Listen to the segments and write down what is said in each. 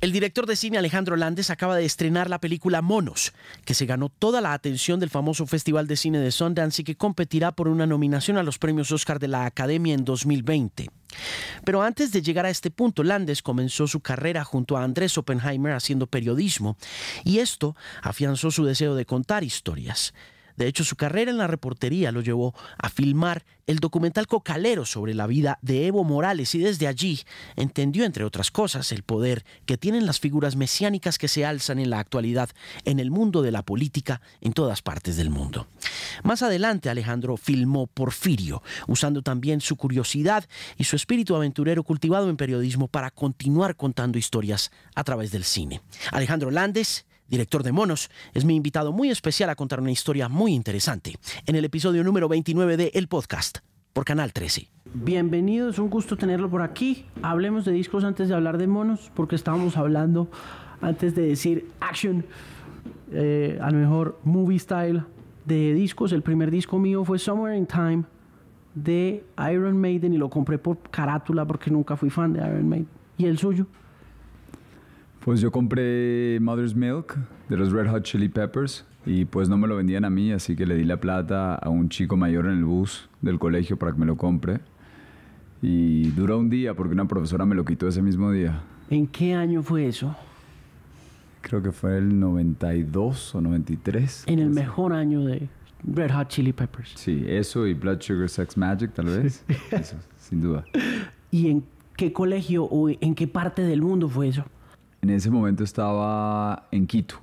El director de cine Alejandro Landes acaba de estrenar la película Monos, que se ganó toda la atención del famoso Festival de Cine de Sundance y que competirá por una nominación a los premios Oscar de la Academia en 2020. Pero antes de llegar a este punto, Landes comenzó su carrera junto a Andrés Oppenheimer haciendo periodismo, y esto afianzó su deseo de contar historias. De hecho, su carrera en la reportería lo llevó a filmar el documental Cocalero sobre la vida de Evo Morales y desde allí entendió, entre otras cosas, el poder que tienen las figuras mesiánicas que se alzan en la actualidad en el mundo de la política en todas partes del mundo. Más adelante, Alejandro filmó Porfirio, usando también su curiosidad y su espíritu aventurero cultivado en periodismo para continuar contando historias a través del cine. Alejandro Landes director de Monos, es mi invitado muy especial a contar una historia muy interesante en el episodio número 29 de El Podcast por Canal 13. Bienvenidos, un gusto tenerlo por aquí. Hablemos de discos antes de hablar de Monos, porque estábamos hablando antes de decir action, eh, a lo mejor movie style de discos. El primer disco mío fue Somewhere in Time de Iron Maiden y lo compré por carátula porque nunca fui fan de Iron Maiden. ¿Y el suyo? Pues yo compré Mother's Milk de los Red Hot Chili Peppers y pues no me lo vendían a mí, así que le di la plata a un chico mayor en el bus del colegio para que me lo compre. Y duró un día porque una profesora me lo quitó ese mismo día. ¿En qué año fue eso? Creo que fue el 92 o 93. En el mejor año de Red Hot Chili Peppers. Sí, eso y Blood Sugar Sex Magic tal vez. Eso, sin duda. ¿Y en qué colegio o en qué parte del mundo fue eso? En ese momento estaba en Quito,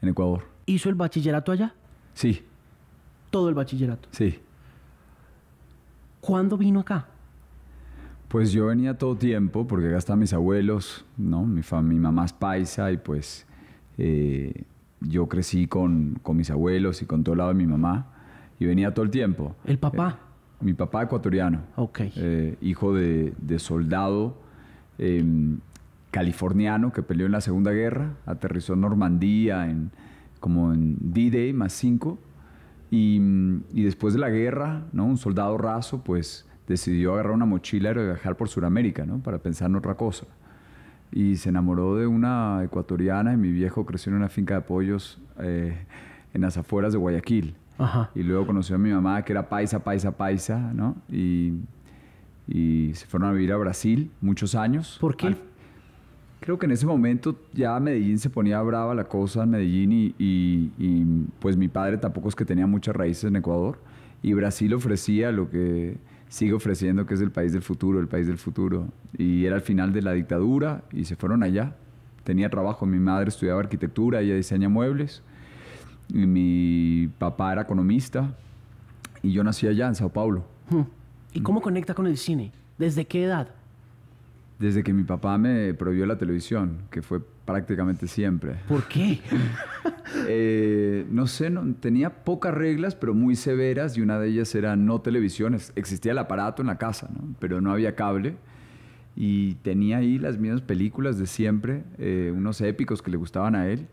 en Ecuador. ¿Hizo el bachillerato allá? Sí. ¿Todo el bachillerato? Sí. ¿Cuándo vino acá? Pues yo venía todo tiempo, porque acá están mis abuelos, ¿no? Mi, mamá es paisa y pues eh, yo crecí con, mis abuelos y con todo el lado de mi mamá y venía todo el tiempo. ¿El papá? Eh, mi papá ecuatoriano. Ok. Eh, hijo de, de soldado em, californiano que peleó en la Segunda Guerra, aterrizó en Normandía en, como en D-Day más 5, y, después de la guerra, ¿no? un soldado raso pues decidió agarrar una mochila y viajar por Sudamérica ¿no? para pensar en otra cosa. Y se enamoró de una ecuatoriana y mi viejo creció en una finca de pollos eh, en las afueras de Guayaquil. Y luego conoció a mi mamá que era paisa, paisa, paisa, ¿no? Y, se fueron a vivir a Brasil muchos años. ¿Por qué? Creo que en ese momento ya Medellín se ponía brava la cosa, Medellín y, pues mi padre tampoco es que tenía muchas raíces en Ecuador y Brasil ofrecía lo que sigue ofreciendo que es el país del futuro, el país del futuro y era el final de la dictadura y se fueron allá. Tenía trabajo, mi madre estudiaba arquitectura, ella diseña muebles, mi papá era economista y yo nací allá en Sao Paulo. Hmm. ¿Y cómo conecta con el cine? ¿Desde qué edad? Desde que mi papá me prohibió la televisión, que fue prácticamente siempre. ¿Por qué? Eh, no sé, tenía pocas reglas, pero muy severas, y una de ellas era no televisiones. Existía el aparato en la casa, pero no había cable. Y tenía ahí las mismas películas de siempre, eh, unos épicos que le gustaban a él.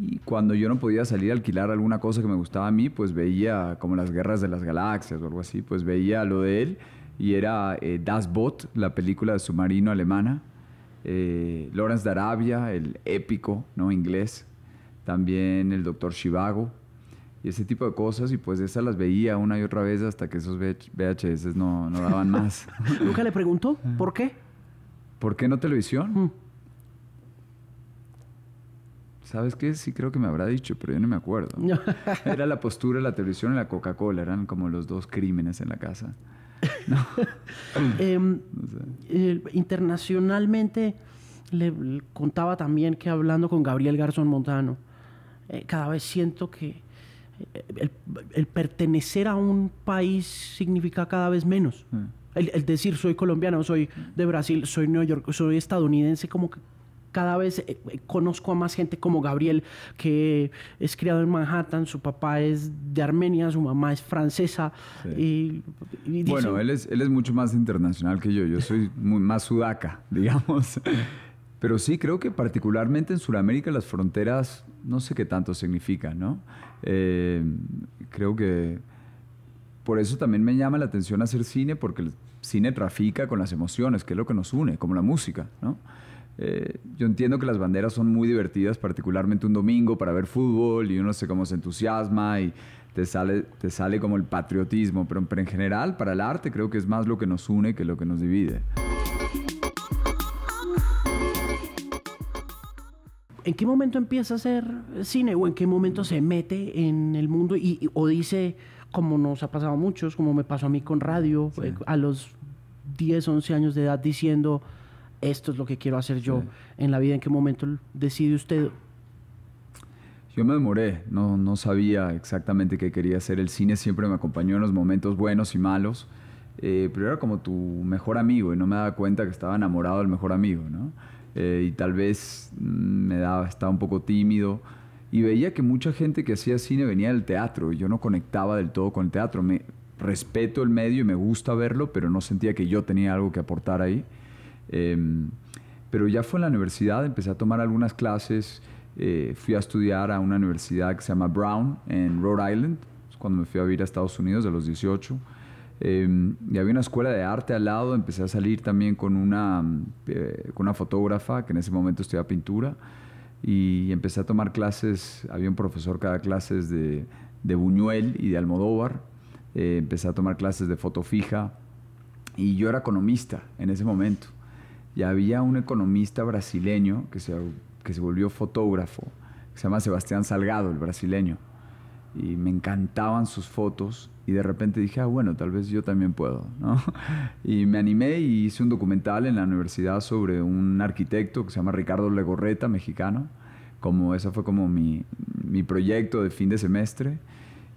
Y cuando yo no podía salir a alquilar alguna cosa que me gustaba a mí, pues veía como las guerras de las galaxias o algo así, pues veía lo de él y era eh, Das Boot, la película de submarino alemana, eh, Lawrence Darabia, el épico ¿no? inglés, también el Doctor Chivago y ese tipo de cosas y pues esas las veía una y otra vez hasta que esos VHS no, no daban más. ¿Nunca le preguntó por qué? ¿Por qué no televisión? Mm. ¿Sabes qué? Sí creo que me habrá dicho, pero yo no me acuerdo. Era la postura, la televisión y la Coca-Cola, eran como los dos crímenes en la casa. Em, eh, internacionalmente, le, contaba también que hablando con Gabriel Garzón Montano, eh, cada vez siento que eh, el, pertenecer a un país significa cada vez menos. Mm. El, decir soy colombiano, soy de Brasil, soy Nueva York, soy estadounidense, como que cada vez eh, eh, conozco a más gente como Gabriel, que es criado en Manhattan, su papá es de Armenia, su mamá es francesa. Y, bueno, él es, él es mucho más internacional que yo, yo soy más sudaca, digamos. Pero sí, creo que particularmente en Sudamérica las fronteras no sé qué tanto significan, ¿no? Eh, creo que por eso también me llama la atención hacer cine, porque el cine trafica con las emociones, que es lo que nos une, como la música, ¿no? Eh, yo entiendo que las banderas son muy divertidas, particularmente un domingo para ver fútbol y uno se se entusiasma y te sale, como el patriotismo, pero, en general para el arte creo que es más lo que nos une que lo que nos divide. ¿En qué momento empieza a hacer cine o en qué momento se mete en el mundo y, o dice, como nos ha pasado a muchos, como me pasó a mí con radio, eh, a los 10, 11 años de edad diciendo, esto es lo que quiero hacer yo en la vida? ¿En qué momento decide usted? Yo me demoré, no, sabía exactamente qué quería hacer. El cine siempre me acompañó en los momentos buenos y malos, eh, pero era como tu mejor amigo y no me daba cuenta que estaba enamorado del mejor amigo, ¿no? Eh, y tal vez mm, me daba, estaba un poco tímido y veía que mucha gente que hacía cine venía del teatro y yo no conectaba del todo con el teatro. Me respeto el medio y me gusta verlo, pero no sentía que yo tenía algo que aportar ahí. Em, pero ya fue en la universidad, empecé a tomar algunas clases, eh, fui a estudiar a una universidad que se llama Brown en Rhode Island, cuando me fui a vivir a Estados Unidos a los 18. Em, y había una escuela de arte al lado, empecé a salir también con una, eh, con una fotógrafa que en ese momento estudiaba pintura y empecé a tomar clases, había un profesor que daba clases de, Buñuel y de Almodóvar, eh, empecé a tomar clases de foto fija y yo era economista en ese momento y había un economista brasileño que se, volvió fotógrafo, que se llama Sebastián Salgado, el brasileño, y me encantaban sus fotos y de repente dije, ah, bueno, tal vez yo también puedo, Y me animé y hice un documental en la universidad sobre un arquitecto que se llama Ricardo Legorreta, mexicano, como ese fue como mi, mi proyecto de fin de semestre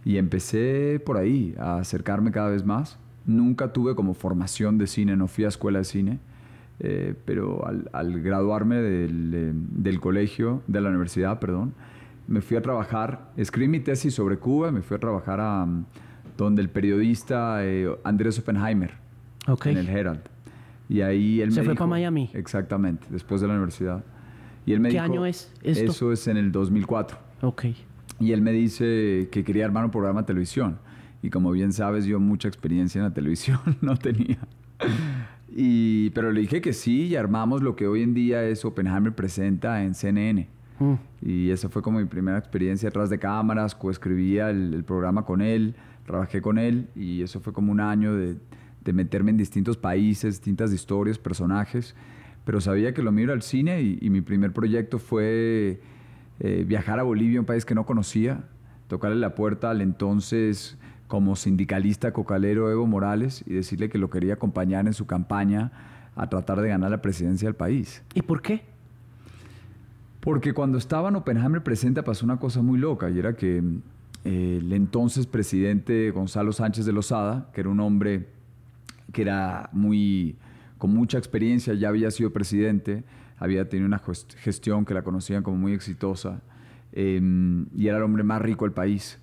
y empecé por ahí a acercarme cada vez más. Nunca tuve como formación de cine, no fui a escuela de cine, eh, pero al, graduarme eh, del, colegio, de la universidad, perdón, me fui a trabajar, escribí mi tesis sobre Cuba, me fui a trabajar a mm, donde el periodista eh, Andrés Oppenheimer, en el Herald. Y ahí él Se fue a para Miami. Exactamente, después de la universidad. Y él me ¿Qué año es esto? Eso es en el 2004. Ok. Y él me dice que quería armar un programa de televisión. Y como bien sabes, yo mucha experiencia en la televisión no tenía pero le dije que sí y armamos lo que hoy en día es Oppenheimer presenta en CNN. Mm. Y esa fue como mi primera experiencia atrás de cámaras, coescribía el, el programa con él, trabajé con él y eso fue como un año de, meterme en distintos países, distintas historias, personajes. Pero sabía que lo miro al cine y, mi primer proyecto fue eh, viajar a Bolivia, un país que no conocía, tocarle la puerta al entonces como sindicalista cocalero Evo Morales y decirle que lo quería acompañar en su campaña a tratar de ganar la presidencia del país. ¿Y por qué? Porque cuando estaba en Oppenheimer presente pasó una cosa muy loca y era que eh, el entonces presidente Gonzalo Sánchez de Lozada, que era un hombre que era muy con mucha experiencia, ya había sido presidente, había tenido una gestión que la conocían como muy exitosa em, y era el hombre más rico del país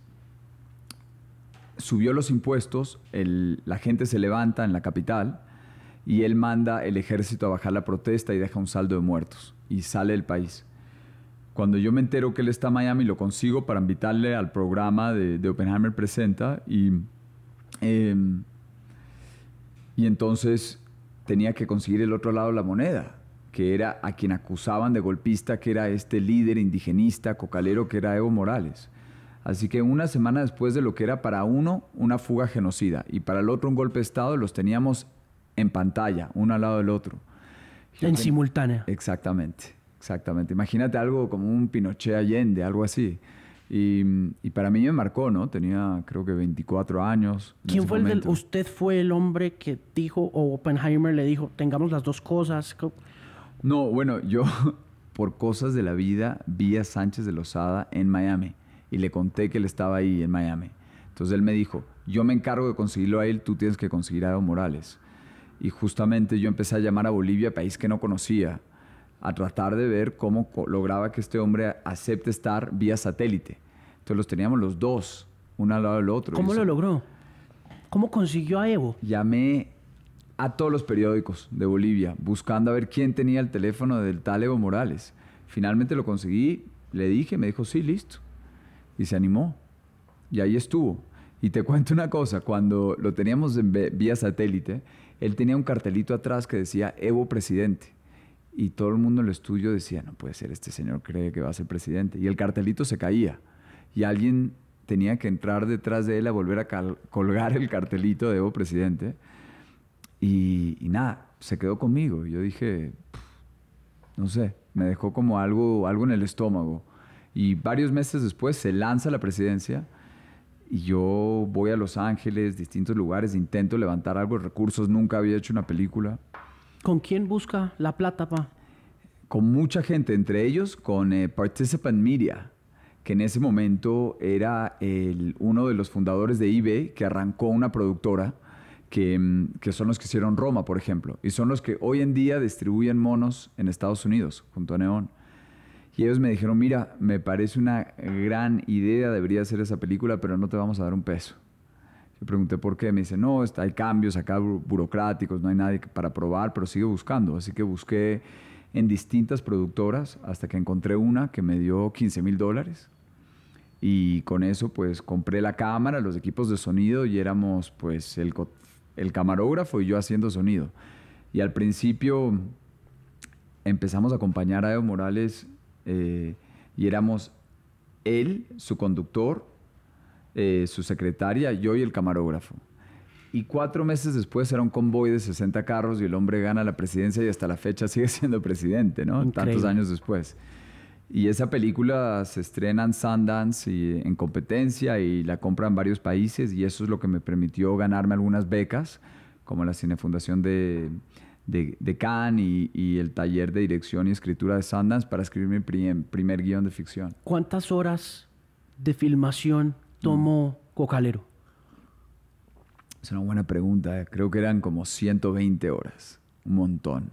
subió los impuestos, la gente se levanta en la capital y él manda el ejército a bajar la protesta y deja un saldo de muertos y sale del país. Cuando yo me entero que él está en Miami, lo consigo para invitarle al programa de, de Oppenheimer Presenta y, em, y entonces tenía que conseguir el otro lado de la moneda que era a quien acusaban de golpista, que era este líder indigenista, cocalero, que era Evo Morales. Así que una semana después de lo que era para uno una fuga genocida y para el otro un golpe de Estado, los teníamos en pantalla, uno al lado del otro. en simultánea. Exactamente, exactamente. Imagínate algo como un Pinochet Allende, algo así. Y, y, para mí me marcó, ¿no? Tenía creo que 24 años. ¿Quién fue el usted fue el hombre que dijo, o Oppenheimer le dijo, tengamos las dos cosas? No, bueno, yo por cosas de la vida vi a Sánchez de Lozada en Miami y le conté que él estaba ahí en Miami. Entonces él me dijo, yo me encargo de conseguirlo a él, tú tienes que conseguir a Evo Morales. Y justamente yo empecé a llamar a Bolivia, país que no conocía, a tratar de ver cómo lograba que este hombre acepte estar vía satélite. Entonces los teníamos los dos, uno al lado del otro. ¿Cómo lo logró? ¿Cómo consiguió a Evo? Llamé a todos los periódicos de Bolivia buscando a ver quién tenía el teléfono del tal Evo Morales. Finalmente lo conseguí, le dije, me dijo, sí, listo y se animó. Y ahí estuvo. Y te cuento una cosa, cuando lo teníamos en vía satélite, él tenía un cartelito atrás que decía Evo presidente. Y todo el mundo en el estudio decía, no puede ser, este señor cree que va a ser presidente. Y el cartelito se caía. Y alguien tenía que entrar detrás de él a volver a colgar el cartelito de Evo presidente. Y, y nada, se quedó conmigo. Yo dije, no sé, me dejó como algo, algo en el estómago. Y varios meses después se lanza la presidencia y yo voy a Los Ángeles, distintos lugares, intento levantar algo de recursos, nunca había hecho una película. ¿Con quién busca la plata, pa? Con mucha gente, entre ellos con eh, Participant Media, que en ese momento era uno de los fundadores de eBay, que arrancó una productora, que, mm, que son los que hicieron Roma, por ejemplo, y son los que hoy en día distribuyen monos en Estados Unidos, junto a Neón. Y ellos me dijeron, mira, me parece una gran idea, debería hacer esa película, pero no te vamos a dar un peso. Yo pregunté por qué, me dice, no, está, hay cambios acá burocráticos, no hay nadie para probar, pero sigo buscando. Así que busqué en distintas productoras hasta que encontré una que me dio 15 mil dólares. Y con eso pues compré la cámara, los equipos de sonido y éramos pues el, el camarógrafo y yo haciendo sonido. Y al principio empezamos a acompañar a Evo Morales eh, y éramos él, su conductor, eh, su secretaria, yo y el camarógrafo. Y cuatro meses después era un convoy de 60 carros y el hombre gana la presidencia y hasta la fecha sigue siendo presidente, ¿no? Tantos años después. Y esa película se estrena en Sundance y en competencia y la compra en varios países y eso es lo que me permitió ganarme algunas becas, como la Cinefundación de de, de Cannes y, el taller de dirección y escritura de Sundance para escribir mi primer, guión de ficción. ¿Cuántas horas de filmación tomó mm. Cocalero? Es una buena pregunta. ¿eh? Creo que eran como 120 horas, un montón.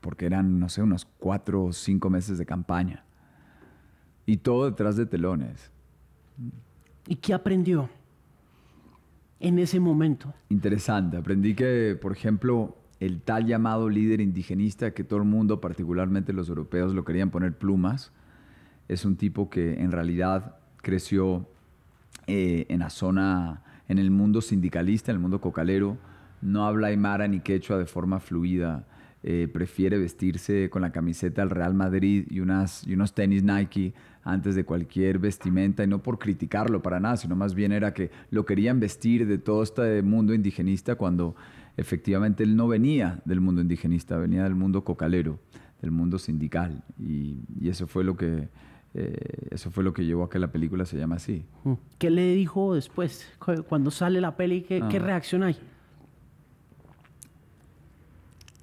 Porque eran, no sé, unos 4 o 5 meses de campaña. Y todo detrás de telones. ¿Y qué aprendió en ese momento? Interesante. Aprendí que, por ejemplo, el tal llamado líder indigenista que todo el mundo, particularmente los europeos, lo querían poner plumas. Es un tipo que en realidad creció eh, en la zona, en el mundo sindicalista, en el mundo cocalero. No habla aymara ni quechua de forma fluida. Eh, prefiere vestirse con la camiseta del Real Madrid y, unas, y unos tenis Nike antes de cualquier vestimenta, y no por criticarlo para nada, sino más bien era que lo querían vestir de todo este mundo indigenista cuando efectivamente él no venía del mundo indigenista, venía del mundo cocalero, del mundo sindical. Y, eso fue lo que... Eh, eso fue lo que llevó a que la película se llame así. Mm. ¿Qué le dijo después? Cuando sale la peli, ¿qué, ¿qué ah. reacción hay?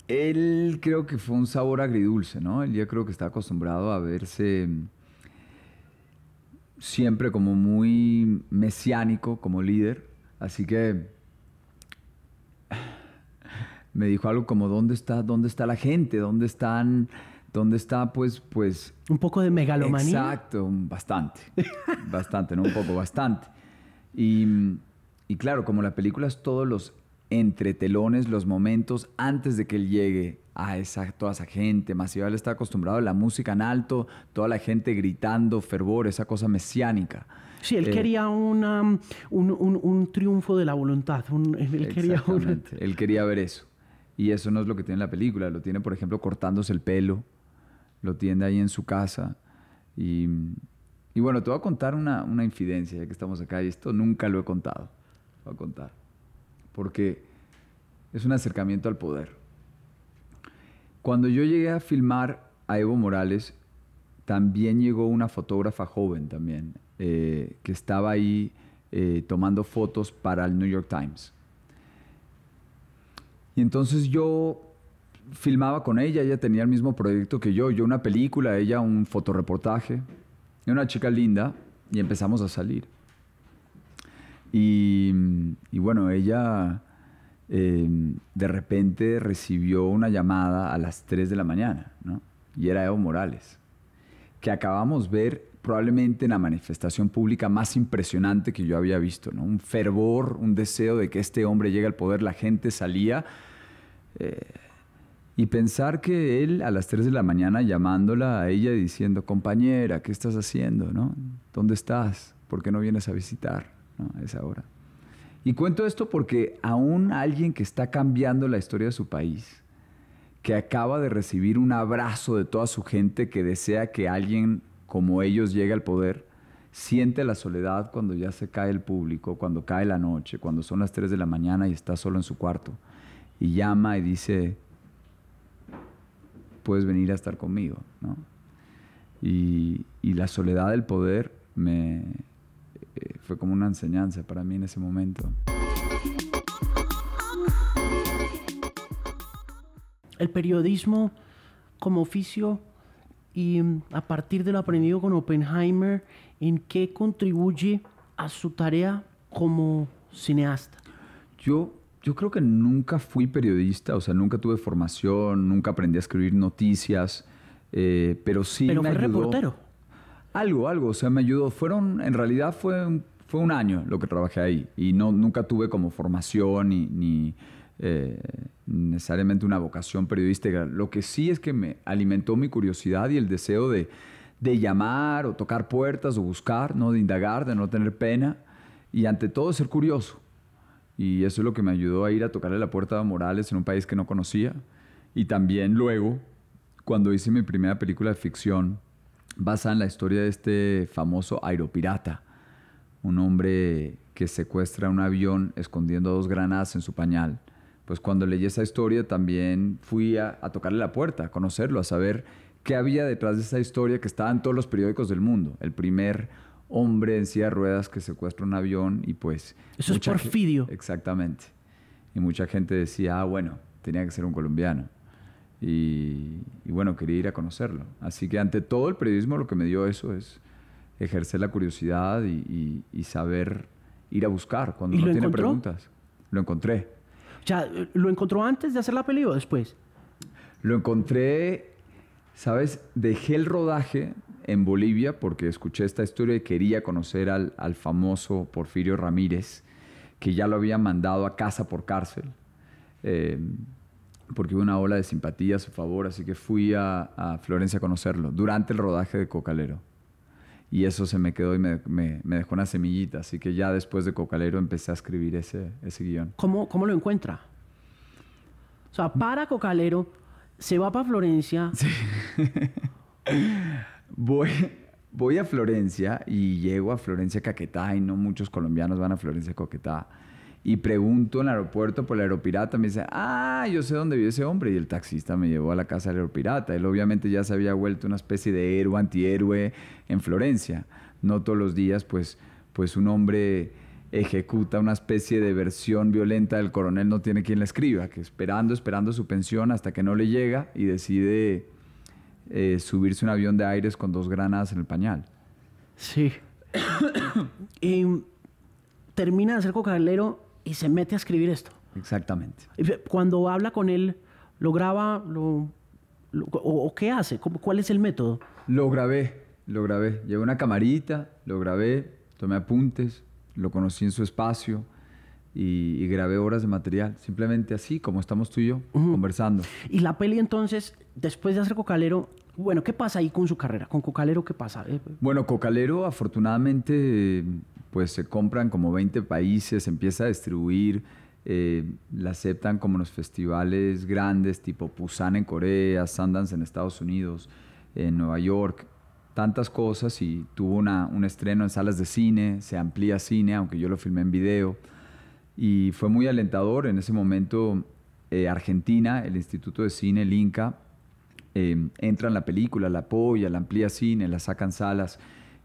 Él creo que fue un sabor agridulce, ¿no? Él ya creo que está acostumbrado a verse mm, siempre como muy mesiánico, como líder. Así que me dijo algo como dónde está, dónde está la gente, dónde están, dónde está, pues, pues. Un poco de megalomanía. Exacto, bastante, bastante, no un poco, bastante. Y, claro, como la película es todos los entretelones, los momentos antes de que él llegue a toda esa gente masiva, él está acostumbrado a la música en alto, toda la gente gritando, fervor, esa cosa mesiánica. Sí, él eh, quería um, un, triunfo de la voluntad. él quería ver eso. Y eso no es lo que tiene la película. Lo tiene, por ejemplo, cortándose el pelo. Lo tiene ahí en su casa. Y, bueno, te voy a contar una, infidencia, ya que estamos acá. Y esto nunca lo he contado. Lo voy a contar. Porque es un acercamiento al poder. Cuando yo llegué a filmar a Evo Morales, también llegó una fotógrafa joven también, eh, que estaba ahí eh, tomando fotos para el New York Times. Y entonces yo filmaba con ella, ella tenía el mismo proyecto que yo, yo una película, ella un fotoreportaje, una chica linda, y empezamos a salir. Y, bueno, ella em, de repente recibió una llamada a las 3 de la mañana, ¿no? Y era Evo Morales, que acabamos ver, probablemente la manifestación pública más impresionante que yo había visto, ¿no? Un fervor, un deseo de que este hombre llegue al poder, la gente salía. Eh, y pensar que él a las 3 de la mañana llamándola a ella diciendo, compañera, ¿qué estás haciendo? ¿Dónde estás? ¿Por qué no vienes a visitar ¿no? a esa hora? Y cuento esto porque aún alguien que está cambiando la historia de su país, que acaba de recibir un abrazo de toda su gente que desea que alguien como ellos llega al poder, siente la soledad cuando ya se cae el público, cuando cae la noche, cuando son las 3 de la mañana y está solo en su cuarto. Y llama y dice, puedes venir a estar conmigo. Y, la soledad del poder me, eh, fue como una enseñanza para mí en ese momento. El periodismo como oficio y mm, a partir de lo aprendido con Oppenheimer, ¿en qué contribuye a su tarea como cineasta? Yo, yo creo que nunca fui periodista, o sea, nunca tuve formación, nunca aprendí a escribir noticias, eh, pero sí pero me fue reportero. Algo, algo, o sea, me ayudó. Fueron, en realidad fue un, fue un año lo que trabajé ahí y no, nunca tuve como formación ni eh, necesariamente una vocación periodística. Lo que sí es que me alimentó mi curiosidad y el deseo de, llamar o tocar puertas o buscar, ¿no? de indagar, de no tener pena y ante todo ser curioso. Y eso es lo que me ayudó a ir a tocarle la puerta a Morales en un país que no conocía. Y también luego, cuando hice mi primera película de ficción, basada en la historia de este famoso aeropirata, un hombre que secuestra un avión escondiendo dos granadas en su pañal pues cuando leí esa historia también fui a, tocarle la puerta, a conocerlo, a saber qué había detrás de esa historia que estaba en todos los periódicos del mundo. El primer hombre en silla de ruedas que secuestra un avión y pues... Eso es porfidio. Exactamente. Y mucha gente decía, ah, bueno, tenía que ser un colombiano. Y, bueno, quería ir a conocerlo. Así que ante todo el periodismo lo que me dio eso es ejercer la curiosidad y, saber ir a buscar cuando uno tiene preguntas. Lo encontré. ¿lo encontró antes de hacer la peli o después? Lo encontré, ¿sabes? Dejé el rodaje en Bolivia porque escuché esta historia y quería conocer al, famoso Porfirio Ramírez, que ya lo había mandado a casa por cárcel. Eh, porque hubo una ola de simpatía a su favor, así que fui a Florencia a conocerlo durante el rodaje de Cocalero y eso se me quedó y me, dejó una semillita. Así que ya después de Cocalero empecé a escribir ese, ese guión. ¿Cómo, ¿Cómo lo encuentra? O sea, para Cocalero, se va para Florencia. Sí. voy, voy a Florencia y llego a Florencia Caquetá y no muchos colombianos van a Florencia Caquetá y pregunto en el aeropuerto por el aeropirata. Me dice, ah, yo sé dónde vive ese hombre. Y el taxista me llevó a la casa del aeropirata. Él obviamente ya se había vuelto una especie de héroe, antihéroe en Florencia. No todos los días, pues, pues un hombre ejecuta una especie de versión violenta del coronel no tiene quien la escriba, que esperando, esperando su pensión hasta que no le llega y decide eh, subirse un avión de aires con dos granadas en el pañal. Sí. y termina de ser cocalero y se mete a escribir esto. Exactamente. Cuando habla con él, ¿lo graba lo, o, qué hace? ¿Cuál es el método? Lo grabé, lo grabé. Llevé una camarita, lo grabé, tomé apuntes, lo conocí en su espacio y, grabé horas de material. Simplemente así, como estamos tú y yo, conversando. Y la peli entonces, después de hacer Cocalero, bueno, ¿qué pasa ahí con su carrera? ¿Con Cocalero qué pasa? Eh, bueno, Cocalero afortunadamente pues se compran como 20 países, se empieza a distribuir, eh, la aceptan como los festivales grandes, tipo Busan en Corea, Sundance en Estados Unidos, en Nueva York, tantas cosas y tuvo un estreno en salas de cine, se amplía cine, aunque yo lo filmé en video. Y fue muy alentador. En ese momento, eh, Argentina, el Instituto de Cine, el INCA, eh, entra en la película, la apoya, la amplía cine, la sacan salas.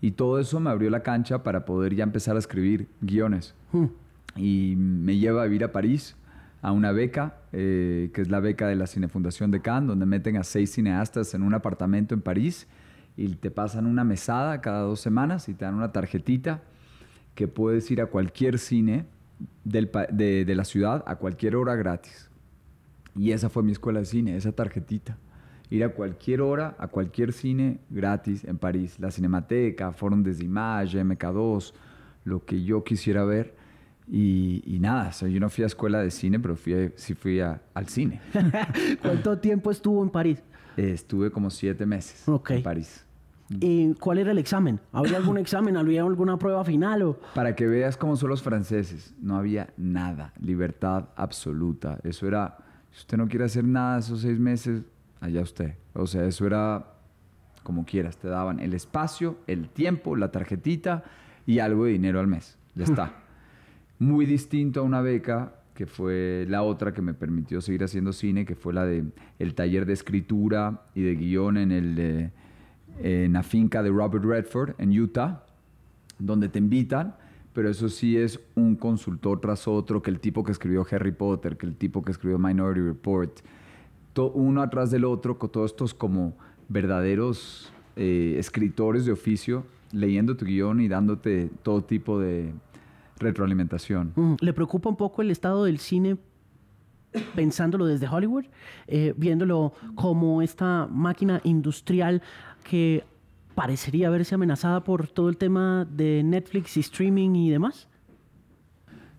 Y todo eso me abrió la cancha para poder ya empezar a escribir guiones. Hmm. Y me lleva a vivir a París a una beca, eh, que es la beca de la Cinefundación de Cannes, donde meten a seis cineastas en un apartamento en París y te pasan una mesada cada dos semanas y te dan una tarjetita que puedes ir a cualquier cine de la ciudad a cualquier hora gratis. Y esa fue mi escuela de cine, esa tarjetita ir a cualquier hora, a cualquier cine gratis en París. La Cinemateca, Forum des Images, MK2, lo que yo quisiera ver. Y, nada, yo no fui a escuela de cine, pero fui sí fui al cine. ¿Cuánto tiempo estuvo en París? estuve como siete meses en París. ¿Y ¿Cuál era el examen? ¿Había algún examen? ¿Había alguna prueba final? O... Para que veas cómo son los franceses, no había nada, libertad absoluta. Eso era, si usted no quiere hacer nada esos seis meses, allá usted. O sea, eso era como quieras, te daban el espacio, el tiempo, la tarjetita y algo de dinero al mes. Ya está. Muy distinto a una beca que fue la otra que me permitió seguir haciendo cine, que fue la de el taller de escritura y de guión en, el, eh, en la finca de Robert Redford en Utah, donde te invitan, pero eso sí es un consultor tras otro, que el tipo que escribió Harry Potter, que el tipo que escribió Minority Report, uno atrás del otro, con todos estos como verdaderos eh, escritores de oficio, leyendo tu guión y dándote todo tipo de retroalimentación. ¿Le preocupa un poco el estado del cine pensándolo desde Hollywood, eh, viéndolo como esta máquina industrial que parecería verse amenazada por todo el tema de Netflix y streaming y demás?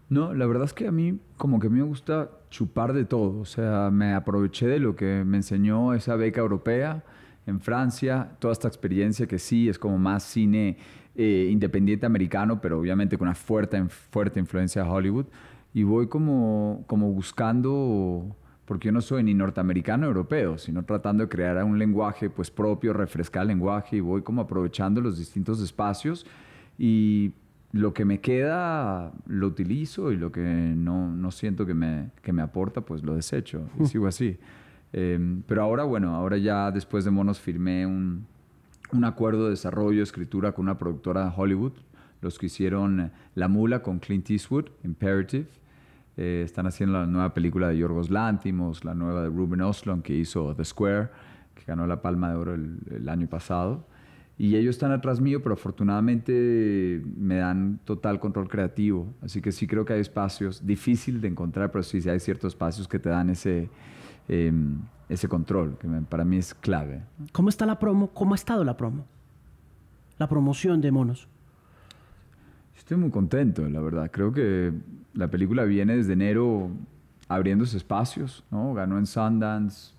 No, la verdad es que a mí como que me gusta chupar de todo. O sea, me aproveché de lo que me enseñó esa beca europea en Francia, toda esta experiencia que sí es como más cine eh, independiente americano, pero obviamente con una fuerte, fuerte influencia de Hollywood. Y voy como, como buscando, porque yo no soy ni norteamericano ni europeo, sino tratando de crear un lenguaje pues propio, refrescar el lenguaje y voy como aprovechando los distintos espacios y lo que me queda lo utilizo y lo que no, siento que me, aporta, pues lo desecho y sigo así. Em, pero ahora, bueno, ahora ya después de Monos firmé un, acuerdo de desarrollo, escritura con una productora de Hollywood, los que hicieron eh, La Mula con Clint Eastwood, Imperative. Eh, están haciendo la nueva película de Yorgos Lántimos, la nueva de Ruben Oslon que hizo The Square, que ganó la Palma de Oro el año pasado y ellos están atrás mío, pero afortunadamente me dan total control creativo. Así que sí creo que hay espacios, difícil de encontrar, pero sí, hay ciertos espacios que te dan ese, em, ese control, que para mí es clave. ¿Cómo está la promo? ¿Cómo ha estado la promo? La promoción de monos. Estoy muy contento, la verdad. Creo que la película viene desde enero abriendo abriéndose espacios, ¿no? Ganó en Sundance.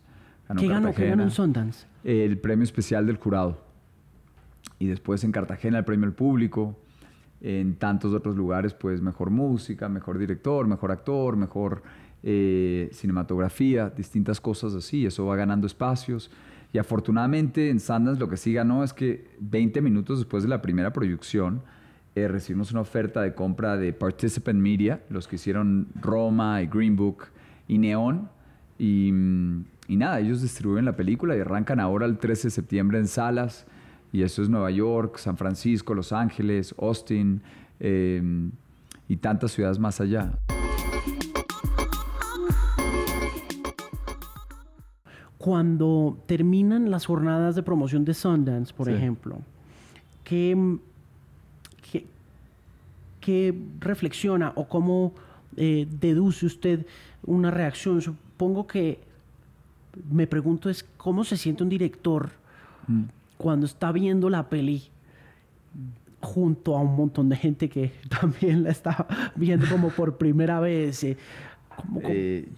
¿Qué, ganó, ¿Qué ganó en Sundance? El premio especial del jurado y después en Cartagena el premio al público, en tantos otros lugares pues mejor música, mejor director, mejor actor, mejor eh, cinematografía, distintas cosas así, eso va ganando espacios. Y afortunadamente en Sundance lo que sí ganó es que 20 minutos después de la primera proyección eh, recibimos una oferta de compra de Participant Media, los que hicieron Roma y Green Book y Neon. Y, mm, y nada, ellos distribuyen la película y arrancan ahora el 13 de septiembre en salas y eso es Nueva York, San Francisco, Los Ángeles, Austin em, y tantas ciudades más allá. Cuando terminan las jornadas de promoción de Sundance, por ejemplo, ¿qué, qué, reflexiona o cómo eh, deduce usted una reacción? Supongo que me pregunto es cómo se siente un director mm cuando está viendo la peli junto a un montón de gente que también la está viendo como por primera vez. Eh, eh,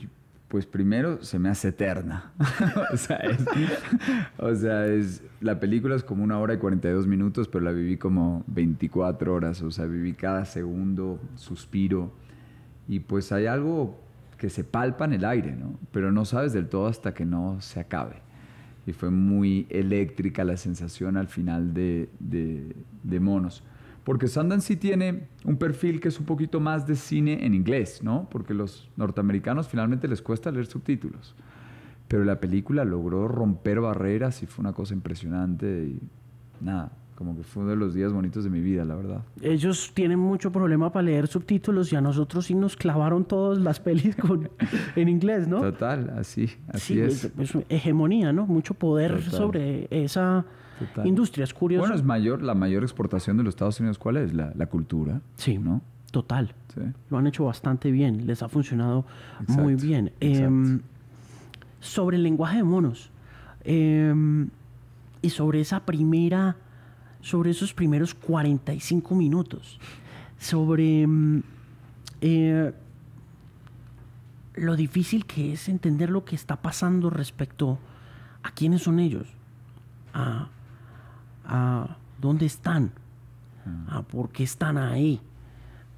pues primero se me hace eterna. o, sea, es, la película es como una hora y 42 minutos, pero la viví como 24 horas, o sea, viví cada segundo, suspiro, y pues hay algo que se palpa en el aire, ¿no? Pero no sabes del todo hasta que no se acabe y fue muy eléctrica la sensación al final de, de, Monos. Porque Sundance sí tiene un perfil que es un poquito más de cine en inglés, ¿no? Porque los norteamericanos finalmente les cuesta leer subtítulos. Pero la película logró romper barreras y fue una cosa impresionante y nada, como que fue uno de los días bonitos de mi vida, la verdad. Ellos tienen mucho problema para leer subtítulos y a nosotros sí nos clavaron todas las pelis en inglés, ¿no? Total, así, así es. es. Hegemonía, ¿no? Mucho poder sobre esa industria, es curioso. Bueno, es mayor, la mayor exportación de los Estados Unidos, ¿cuál es? La, cultura, sí. ¿no? Total. Sí. Lo han hecho bastante bien, les ha funcionado muy bien. Em, sobre el lenguaje de monos em, y sobre esa primera sobre esos primeros 45 minutos, sobre mm, eh, lo difícil que es entender lo que está pasando respecto a quiénes son ellos, a, dónde están, mm. a por qué están ahí.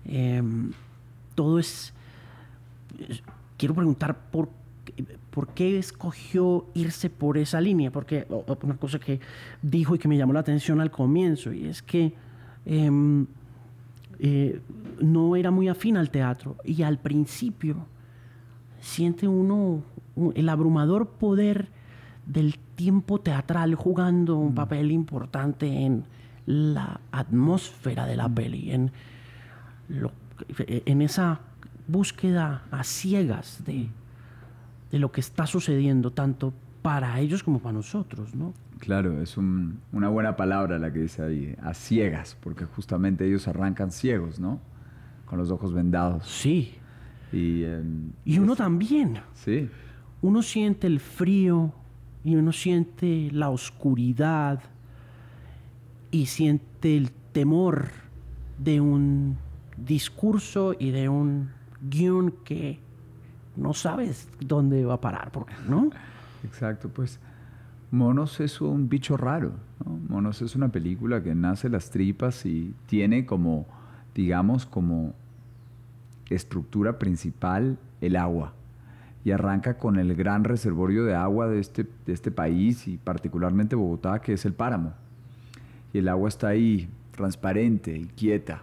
Em, todo es, quiero preguntar por por qué escogió irse por esa línea, porque una cosa que dijo y que me llamó la atención al comienzo, y es que em, eh, no era muy afín al teatro, y al principio siente uno el abrumador poder del tiempo teatral jugando un mm. papel importante en la atmósfera de la mm. peli, en, en esa búsqueda a ciegas de mm de lo que está sucediendo, tanto para ellos como para nosotros, ¿no? Claro, es una buena palabra la que dice ahí, a ciegas, porque justamente ellos arrancan ciegos, ¿no? Con los ojos vendados. Sí. Y, em, uno también. Sí. Uno siente el frío y uno siente la oscuridad y siente el temor de un discurso y de un guión que no sabes dónde va a parar, ¿no? Exacto, pues Monos es un bicho raro. Monos es una película que nace las tripas y tiene como, digamos, como estructura principal el agua. Y arranca con el gran reservorio de agua de este, de este país y particularmente Bogotá, que es el páramo. Y el agua está ahí, transparente y quieta,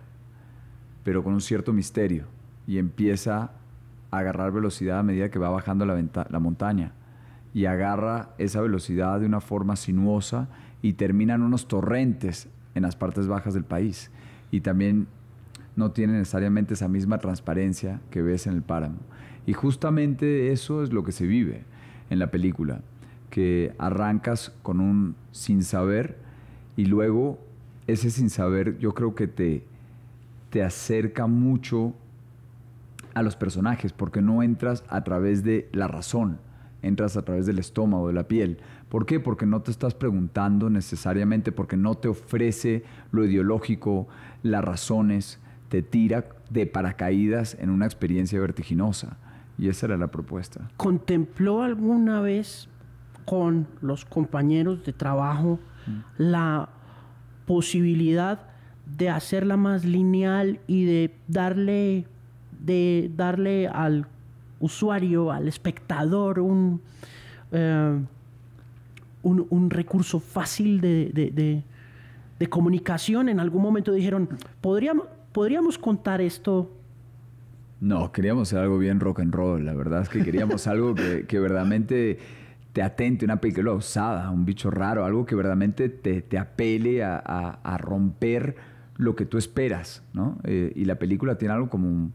pero con un cierto misterio. Y empieza agarrar velocidad a medida que va bajando la, montaña y agarra esa velocidad de una forma sinuosa y terminan unos torrentes en las partes bajas del país y también no tiene necesariamente esa misma transparencia que ves en el páramo. Y justamente eso es lo que se vive en la película, que arrancas con un sin saber y luego ese sin saber yo creo que te, te acerca mucho a los personajes, porque no entras a través de la razón, entras a través del estómago, de la piel. ¿Por qué? Porque no te estás preguntando necesariamente, porque no te ofrece lo ideológico, las razones, te tira de paracaídas en una experiencia vertiginosa. Y esa era la propuesta. ¿Contempló alguna vez con los compañeros de trabajo mm. la posibilidad de hacerla más lineal y de darle de darle al usuario, al espectador, un, eh, un, recurso fácil de, comunicación. En algún momento dijeron, ¿podríamos, podríamos contar esto no, queríamos algo bien rock and roll. La verdad es que queríamos algo que, verdaderamente te atente, una película osada, un bicho raro, algo que verdaderamente te, apele a, romper lo que tú esperas, eh, y la película tiene algo como un,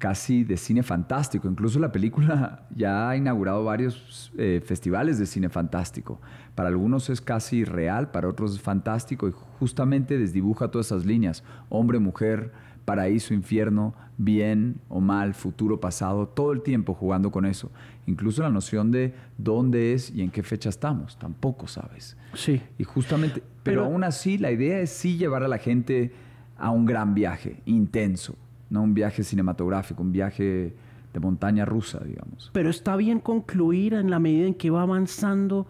casi de cine fantástico. Incluso la película ya ha inaugurado varios eh, festivales de cine fantástico. Para algunos es casi real, para otros es fantástico y justamente desdibuja todas esas líneas. Hombre, mujer, paraíso, infierno, bien o mal, futuro, pasado, todo el tiempo jugando con eso. Incluso la noción de dónde es y en qué fecha estamos, tampoco sabes. Sí. Y justamente, pero, pero aún así la idea es sí llevar a la gente a un gran viaje intenso no un viaje cinematográfico, un viaje de montaña rusa, digamos. Pero está bien concluir en la medida en que va avanzando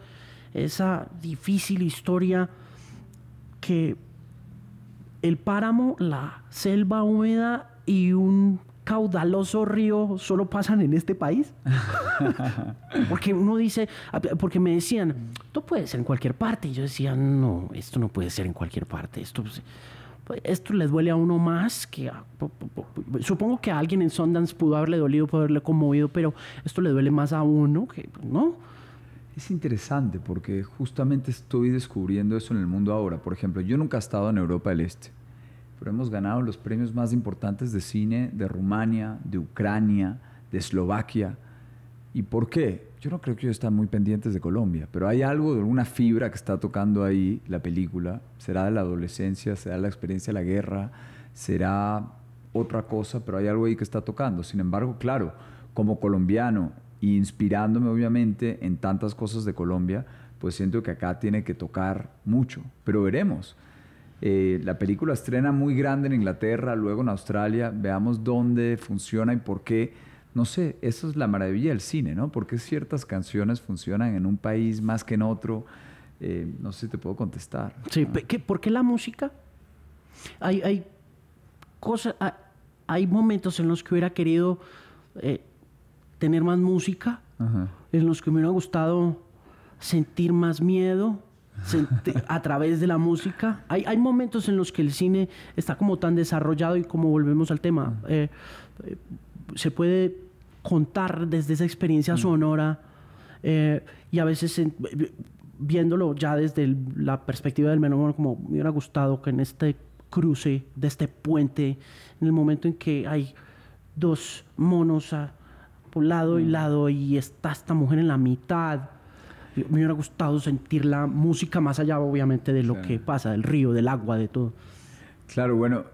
esa difícil historia que el páramo, la selva húmeda y un caudaloso río solo pasan en este país. porque uno dice, porque me decían, esto puede ser en cualquier parte. Y yo decía, no, esto no puede ser en cualquier parte. Esto, pues, esto le duele a uno más que supongo que a alguien en Sundance pudo haberle dolido, pudo haberle conmovido, pero esto le duele más a uno que no. Es interesante porque justamente estoy descubriendo eso en el mundo ahora. Por ejemplo, yo nunca he estado en Europa del Este, pero hemos ganado los premios más importantes de cine de Rumania, de Ucrania, de Eslovaquia. ¿Y por qué? yo no creo que ellos están muy pendientes de Colombia, pero hay algo de alguna fibra que está tocando ahí la película. Será de la adolescencia, será la experiencia de la guerra, será otra cosa, pero hay algo ahí que está tocando. Sin embargo, claro, como colombiano, inspirándome obviamente en tantas cosas de Colombia, pues siento que acá tiene que tocar mucho, pero veremos. Eh, la película estrena muy grande en Inglaterra, luego en Australia, veamos dónde funciona y por qué no sé, eso es la maravilla del cine, ¿no? Porque ciertas canciones funcionan en un país más que en otro. Eh, no sé si te puedo contestar. Sí, ah. ¿por qué la música? Hay, cosas, hay, momentos en los que hubiera querido eh, tener más música, en los que me hubiera gustado sentir más miedo a través de la música. Hay, momentos en los que el cine está como tan desarrollado y como volvemos al tema se puede contar desde esa experiencia mm. sonora eh, y a veces viéndolo ya desde la perspectiva del menor, como me hubiera gustado que en este cruce, de este puente, en el momento en que hay dos monos por lado y mm. lado y está esta mujer en la mitad, me hubiera gustado sentir la música más allá obviamente de lo que pasa, del río, del agua, de todo. Claro, bueno,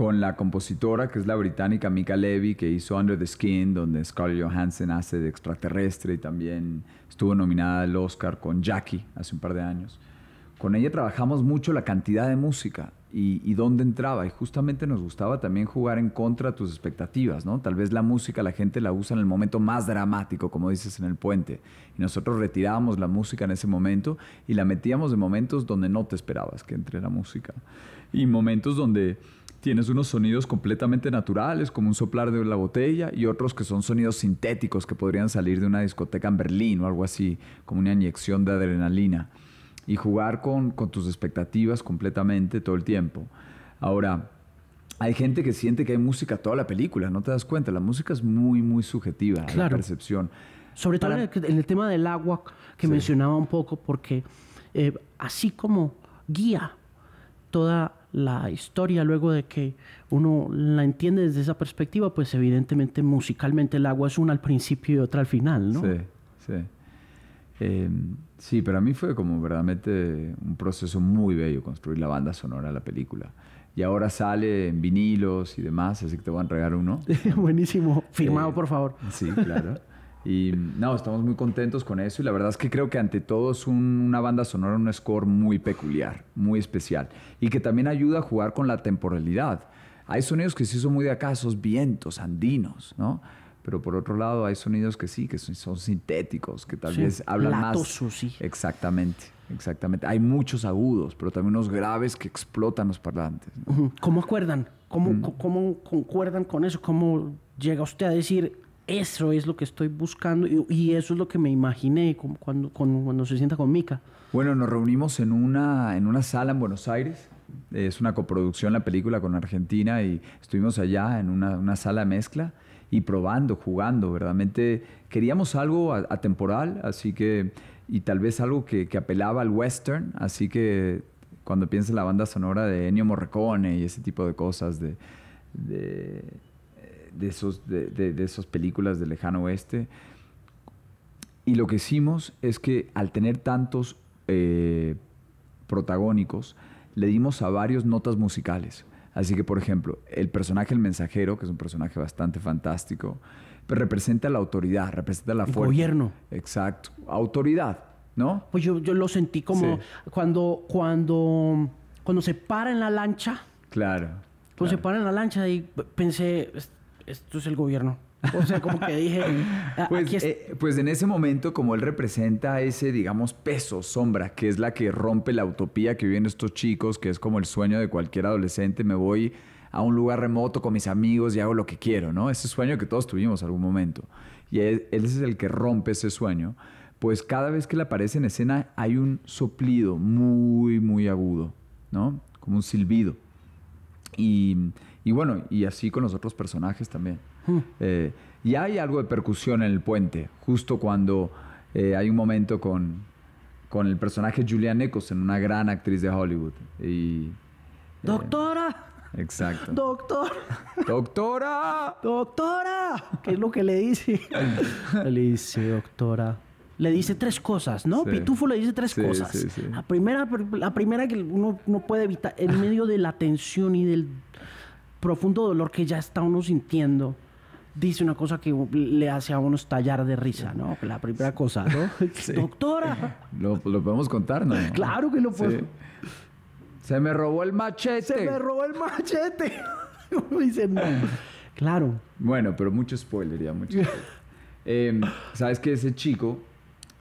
con la compositora que es la británica Mika Levy, que hizo Under the Skin, donde Scarlett Johansson hace de extraterrestre y también estuvo nominada al Oscar con Jackie hace un par de años. Con ella trabajamos mucho la cantidad de música y, dónde entraba. Y justamente nos gustaba también jugar en contra de tus expectativas, ¿no? Tal vez la música la gente la usa en el momento más dramático, como dices en el puente. Y nosotros retirábamos la música en ese momento y la metíamos en momentos donde no te esperabas que entre la música. Y momentos donde Tienes unos sonidos completamente naturales, como un soplar de la botella, y otros que son sonidos sintéticos que podrían salir de una discoteca en Berlín o algo así, como una inyección de adrenalina. Y jugar con, tus expectativas completamente todo el tiempo. Ahora, hay gente que siente que hay música toda la película, no te das cuenta, la música es muy, muy subjetiva, la percepción. Sobre todo en el tema del agua que mencionaba un poco, porque eh, así como guía toda la historia luego de que uno la entiende desde esa perspectiva, pues evidentemente musicalmente el agua es una al principio y otra al final, ¿no? Sí, sí. Em, sí, pero a mí fue como verdaderamente un proceso muy bello construir la banda sonora de la película. Y ahora sale en vinilos y demás, así que te voy a entregar uno. Buenísimo, firmado eh, por favor. Sí, claro. Y no, estamos muy contentos con eso y la verdad es que creo que ante todo es una banda sonora, un score muy peculiar, muy especial y que también ayuda a jugar con la temporalidad. Hay sonidos que sí son muy de acá, esos vientos andinos, ¿no? Pero por otro lado hay sonidos que sí, que son, sintéticos, que tal vez hablan más. Sí. Exactamente, exactamente. Hay muchos agudos, pero también unos graves que explotan los parlantes. ¿Cómo acuerdan? Mm. ¿Cómo, ¿Cómo concuerdan con eso? ¿Cómo llega usted a decir eso es lo que estoy buscando y, eso es lo que me imaginé cuando, se sienta con Mica. Bueno, nos reunimos en una, en una sala en Buenos Aires. Es una coproducción la película con Argentina y estuvimos allá en una, sala mezcla y probando, jugando. Verdaderamente queríamos algo atemporal, así que, y tal vez algo que, apelaba al western, así que cuando en la banda sonora de Ennio Morricone y ese tipo de cosas, de de, esos, de, esas películas de lejano oeste. Y lo que hicimos es que al tener tantos eh, protagónicos, le dimos a varios notas musicales. Así que, por ejemplo, el personaje, el mensajero, que es un personaje bastante fantástico, pues representa la autoridad, representa la fuerza. El gobierno. Exacto. Autoridad, ¿no? Pues yo, lo sentí como cuando, cuando, cuando se para en la lancha. Claro. Cuando se para en la lancha y pensé, esto es el gobierno. O sea, como que dije. Ah, pues, eh, pues, en ese momento, como él representa ese, digamos, peso, sombra, que es la que rompe la utopía que viven estos chicos, que es como el sueño de cualquier adolescente, me voy a un lugar remoto con mis amigos y hago lo que quiero, ¿no? Ese sueño que todos tuvimos algún momento. Y él, él es el que rompe ese sueño. Pues cada vez que le aparece en escena hay un soplido muy, muy agudo, ¿no? Como un silbido. Y y bueno, y así con los otros personajes también. Hmm. Eh, y hay algo de percusión en el puente, justo cuando eh, hay un momento con, con el personaje Julian en una gran actriz de Hollywood. Y, eh, ¡Doctora! Exacto. Doctor. Doctora. Doctora. ¿Qué es lo que le dice? le dice, doctora. Le dice tres cosas, ¿no? Pitufo le dice tres cosas. la, primera, la primera que uno no puede evitar, en medio de la tensión y del profundo dolor que ya está uno sintiendo dice una cosa que le hace a uno estallar de risa, ¿no? La primera cosa, ¿no? Doctora. ¿Lo, podemos contar, ¿no? Claro que lo podemos. Se me robó el machete. Se me robó el machete. dice, no. Claro. Bueno, pero mucho spoiler ya, mucho spoiler. Em, Sabes que ese chico,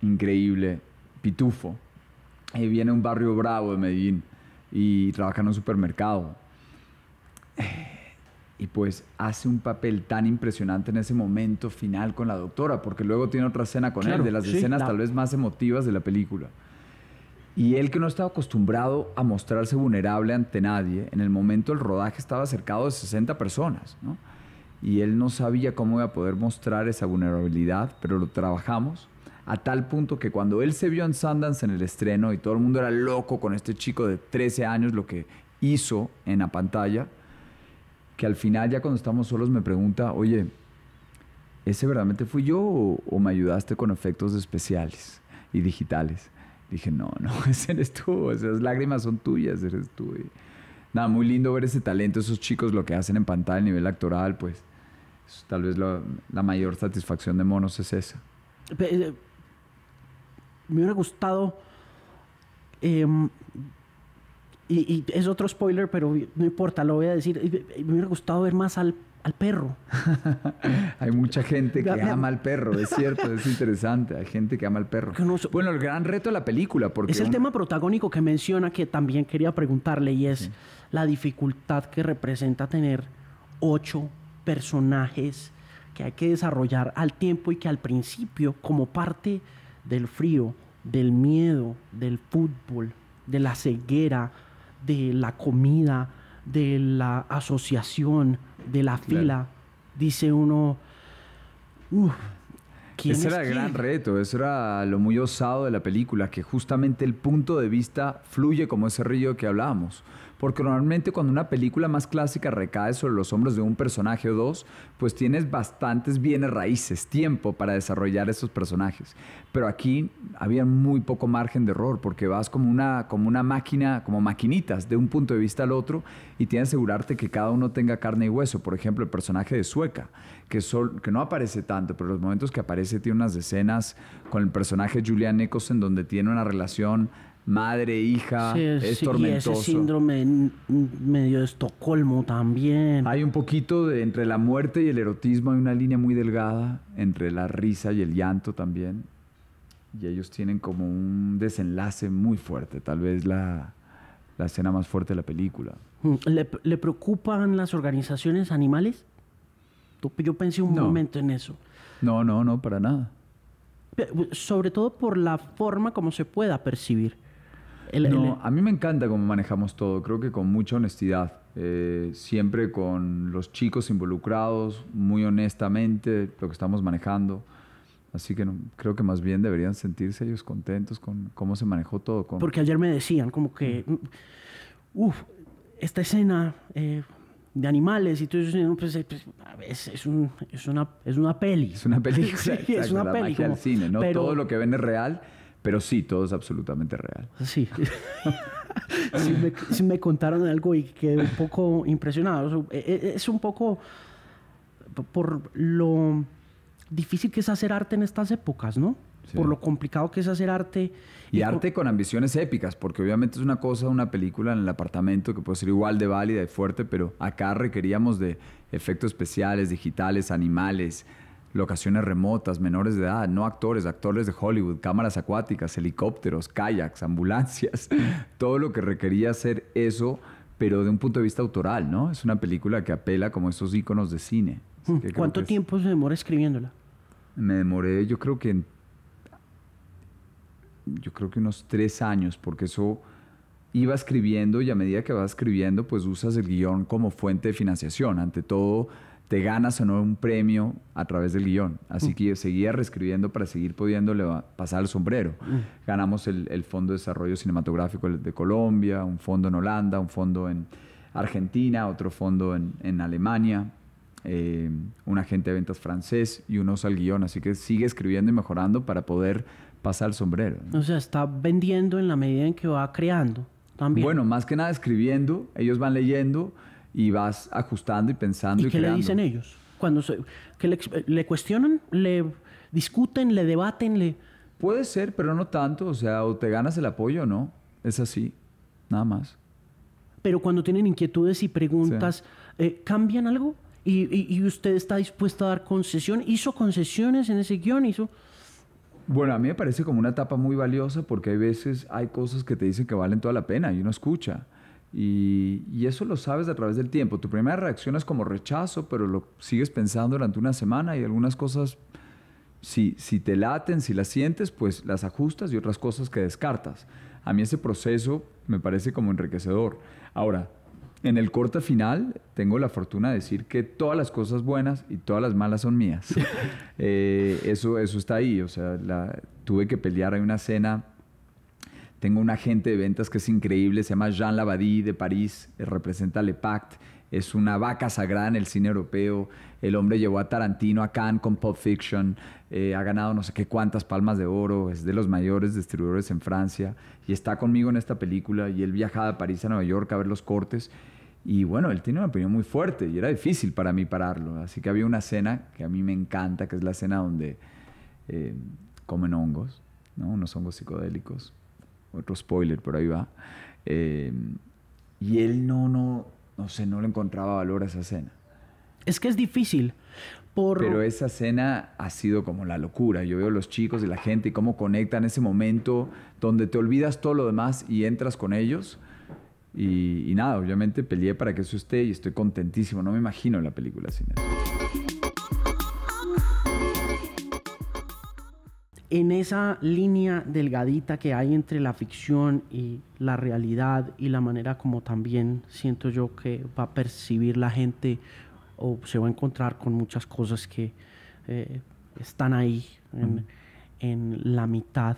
increíble, pitufo, eh, viene un barrio bravo de Medellín y trabaja en un supermercado y pues hace un papel tan impresionante en ese momento final con la doctora, porque luego tiene otra escena con él, de las escenas tal vez más emotivas de la película. Y él que no estaba acostumbrado a mostrarse vulnerable ante nadie, en el momento el rodaje estaba cercado de 60 personas, ¿no? Y él no sabía cómo iba a poder mostrar esa vulnerabilidad, pero lo trabajamos a tal punto que cuando él se vio en Sundance en el estreno y todo el mundo era loco con este chico de 13 años, lo que hizo en la pantalla, que al final ya cuando estamos solos me pregunta, oye, ¿ese verdaderamente fui yo o, me ayudaste con efectos especiales y digitales? Dije, no, no, ese eres tú, esas lágrimas son tuyas, eres tú. nada, muy lindo ver ese talento, esos chicos lo que hacen en pantalla a nivel actoral, pues tal vez la mayor satisfacción de Monos es esa. Eh, me hubiera gustado em, y, es otro spoiler, pero no importa, lo voy a decir. Me hubiera gustado ver más al, perro. hay mucha gente que ama al perro, es cierto, es interesante. Hay gente que ama al perro. bueno, el gran reto de la película, porque. Es el tema protagónico que menciona que también quería preguntarle y es la dificultad que representa tener ocho personajes que hay que desarrollar al tiempo y que al principio, como parte del frío, del miedo, del fútbol, de la ceguera, de la comida, de la asociación, de la fila, dice uno, uff. Ese era el gran reto, eso era lo muy osado de la película, que justamente el punto de vista fluye como ese río que hablábamos. Porque normalmente cuando una película más clásica recae sobre los hombros de un personaje o dos, pues tienes bastantes bienes raíces, tiempo para desarrollar esos personajes. Pero aquí había muy poco margen de error porque vas como una, como una máquina, como maquinitas de un punto de vista al otro y tienes que asegurarte que cada uno tenga carne y hueso. Por ejemplo, el personaje de Sueca, que, que no aparece tanto, pero los momentos que aparece tiene unas escenas con el personaje Julian en donde tiene una relación madre, hija, es sí, tormentoso. Y ese síndrome medio de Estocolmo también. Hay un poquito de entre la muerte y el erotismo, hay una línea muy delgada entre la risa y el llanto también. Y ellos tienen como un desenlace muy fuerte, tal vez la, escena más fuerte de la película. Mm, ¿Le, preocupan las organizaciones animales? Yo pensé un momento en eso. No, no, no, para nada. Sobre todo por la forma como se pueda percibir no, a mí me encanta cómo manejamos todo, creo que con mucha honestidad, eh, siempre con los chicos involucrados, muy honestamente lo que estamos manejando. Así que creo que más bien deberían sentirse ellos contentos con cómo se manejó todo. Porque ayer me decían como que, mm. mm, uff, esta escena eh, de animales y todo eso, pues, eh, pues, es, es, es, una, es una peli. Es una peli, es una peli. Magia como, del cine, ¿no? todo lo que ven es real pero sí, todo es absolutamente real. Sí. Si me, contaron algo y quedé un poco impresionado. E, e, es un poco por lo difícil que es hacer arte en estas épocas, ¿no? Por lo complicado que es hacer arte. Y, arte con ambiciones épicas, porque obviamente es una cosa, una película en el apartamento que puede ser igual de válida y fuerte, pero acá requeríamos de efectos especiales, digitales, animales, locaciones remotas, menores de edad, no actores, actores de Hollywood, cámaras acuáticas, helicópteros, kayaks, ambulancias, todo lo que requería hacer eso, pero de un punto de vista autoral, ¿no? Es una película que apela como esos íconos de cine. Hmm. ¿Cuánto tiempo se demora escribiéndola? Me demoré, yo creo que en... yo creo que unos tres años, porque eso iba escribiendo y a medida que vas escribiendo, pues usas el guión como fuente de financiación. Ante todo, te ganas o no un premio a través del guión. Así mm. que yo seguía reescribiendo para seguir pudiéndole pasar mm. el sombrero. Ganamos el, Fondo de Desarrollo Cinematográfico de Colombia, un fondo en Holanda, un fondo en Argentina, otro fondo en, Alemania, eh, un agente de ventas francés y unos al guión. Así que sigue escribiendo y mejorando para poder pasar el sombrero. O sea, está vendiendo en la medida en que va creando también. Bueno, más que nada escribiendo, ellos van leyendo y vas ajustando y pensando. ¿Y, y qué le dicen ellos? Cuando se, que le, cuestionan, le discuten, le debaten, le... Puede ser, pero no tanto. O sea, o te ganas el apoyo o no. Es así, nada más. Pero cuando tienen inquietudes y preguntas, eh, ¿cambian algo? Y, y, usted está dispuesto a dar concesión. ¿Hizo concesiones en ese guión? ¿Hizo...? Bueno, a mí me parece como una etapa muy valiosa porque hay veces hay cosas que te dicen que valen toda la pena y uno escucha. Y, eso lo sabes a través del tiempo. Tu primera reacción es como rechazo, pero lo sigues pensando durante una semana y algunas cosas, si, si te laten, si las sientes, pues las ajustas y otras cosas que descartas. A mí ese proceso me parece como enriquecedor. Ahora, en el corte final, tengo la fortuna de decir que todas las cosas buenas y todas las malas son mías. Eh, eso, eso está ahí. O sea, tuve que pelear. Hay una cena tengo un agente de ventas que es increíble, se llama Jean Labadie de París, eh, representa Le Pact, es una vaca sagrada en el cine europeo. El hombre llevó a Tarantino a Cannes con Pulp Fiction, eh, ha ganado no sé qué cuantas palmas de oro, es de los mayores distribuidores en Francia y está conmigo en esta película. Y él viajaba a París a Nueva York a ver los cortes. Y bueno, él tiene una opinión muy fuerte y era difícil para mí pararlo. Así que había una escena que a mí me encanta, que es la escena donde eh, comen hongos, ¿no? unos hongos psicodélicos otro spoiler, por ahí va. Eh, y él no, no, no sé, no le encontraba valor a esa escena. Es que es difícil. Pero esa escena ha sido como la locura. Yo veo los chicos y la gente y cómo conectan ese momento donde te olvidas todo lo demás y entras con ellos. Y, nada, obviamente peleé para que eso esté y estoy contentísimo. No me imagino la película sin eso. en esa línea delgadita que hay entre la ficción y la realidad y la manera como también siento yo que va a percibir la gente o se va a encontrar con muchas cosas que eh, están ahí en, la mitad.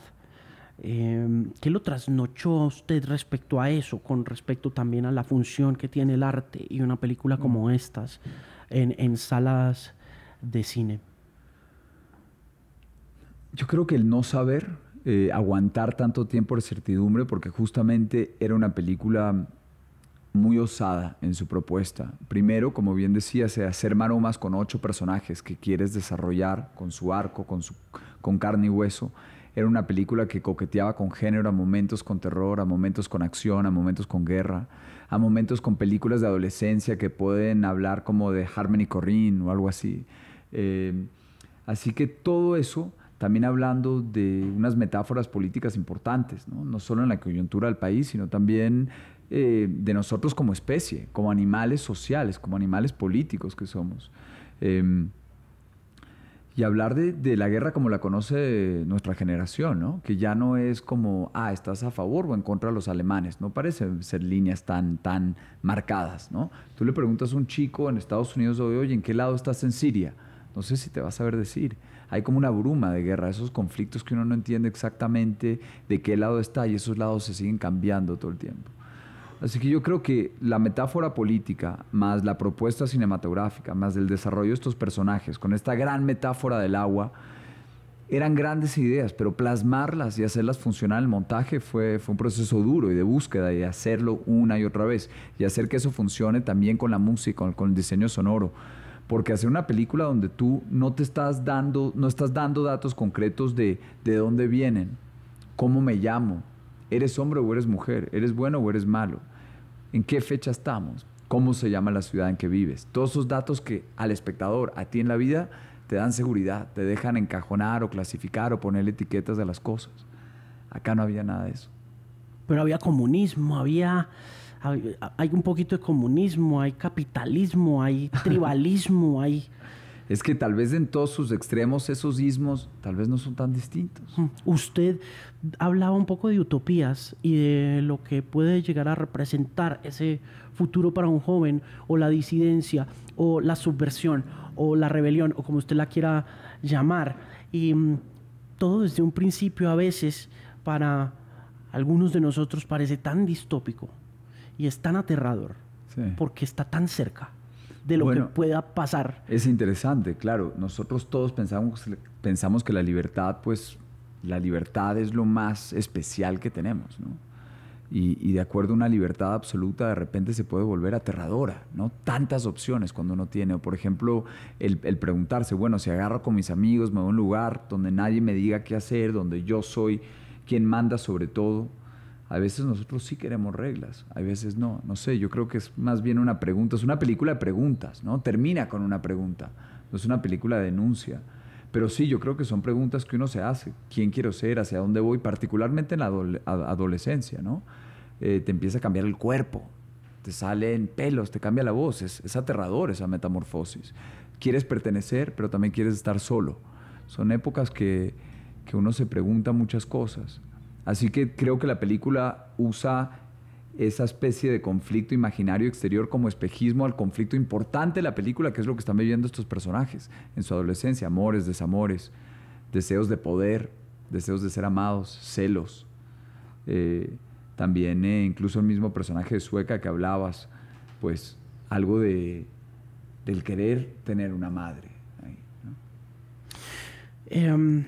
Em, ¿Qué lo trasnochó usted respecto a eso, con respecto también a la función que tiene el arte y una película mm. como estas en, en salas de cine? Yo creo que el no saber, eh, aguantar tanto tiempo de certidumbre, porque justamente era una película muy osada en su propuesta. Primero, como bien decías, eh, hacer maromas con ocho personajes que quieres desarrollar con su arco, con, su, con carne y hueso. Era una película que coqueteaba con género, a momentos con terror, a momentos con acción, a momentos con guerra, a momentos con películas de adolescencia que pueden hablar como de Harmony Corrine o algo así. Eh, así que todo eso también hablando de unas metáforas políticas importantes, no, solo en la coyuntura del país, sino también eh, de nosotros como especie, como animales sociales, como animales políticos que somos. Em, y hablar de, la guerra como la conoce nuestra generación, que ya no es como, ah, estás a favor o en contra de los alemanes, no parecen ser líneas tan, tan marcadas. Tú le preguntas a un chico en Estados Unidos hoy, ¿en qué lado estás en Siria? No sé si te vas a ver decir hay como una bruma de guerra, esos conflictos que uno no entiende exactamente de qué lado está y esos lados se siguen cambiando todo el tiempo. Así que yo creo que la metáfora política, más la propuesta cinematográfica, más el desarrollo de estos personajes, con esta gran metáfora del agua, eran grandes ideas, pero plasmarlas y hacerlas funcionar en el montaje fue, un proceso duro y de búsqueda y hacerlo una y otra vez y hacer que eso funcione también con la música, con el diseño sonoro porque hacer una película donde tú no te estás dando, no estás dando datos concretos de, de dónde vienen, cómo me llamo, eres hombre o eres mujer, eres bueno o eres malo, en qué fecha estamos, cómo se llama la ciudad en que vives, todos esos datos que al espectador, a ti en la vida, te dan seguridad, te dejan encajonar o clasificar o poner etiquetas a las cosas. Acá no había nada de eso. Pero había comunismo, había hay, un poquito de comunismo, hay capitalismo, hay tribalismo, hay... Es que tal vez en todos sus extremos esos ismos tal vez no son tan distintos. Usted hablaba un poco de utopías y de lo que puede llegar a representar ese futuro para un joven o la disidencia o la subversión o la rebelión o como usted la quiera llamar. Y mm, todo desde un principio a veces para algunos de nosotros parece tan distópico y es tan aterrador porque está tan cerca de lo que pueda pasar. Es interesante, claro. Nosotros todos pensamos, pensamos que la libertad, pues, la libertad es lo más especial que tenemos, Y, de acuerdo a una libertad absoluta de repente se puede volver aterradora, ¿no? Tantas opciones cuando uno tiene, o por ejemplo, el, el, preguntarse, bueno, si agarro con mis amigos, me voy a un lugar donde nadie me diga qué hacer, donde yo soy quien manda sobre todo, a veces nosotros sí queremos reglas, a veces no. No sé, yo creo que es más bien una pregunta, es una película de preguntas, ¿no? Termina con una pregunta, no es una película de denuncia. Pero sí, yo creo que son preguntas que uno se hace. ¿Quién quiero ser? ¿Hacia dónde voy? Particularmente en la adolescencia, ¿no? Eh, te empieza a cambiar el cuerpo, te salen pelos, te cambia la voz. Es, aterrador esa metamorfosis. Quieres pertenecer, pero también quieres estar solo. Son épocas que, que uno se pregunta muchas cosas. Así que creo que la película usa esa especie de conflicto imaginario exterior como espejismo al conflicto importante de la película, que es lo que están viviendo estos personajes en su adolescencia, amores, desamores, deseos de poder, deseos de ser amados, celos. Eh, también eh, incluso el mismo personaje de Sueca que hablabas, pues algo de, del querer tener una madre. Em,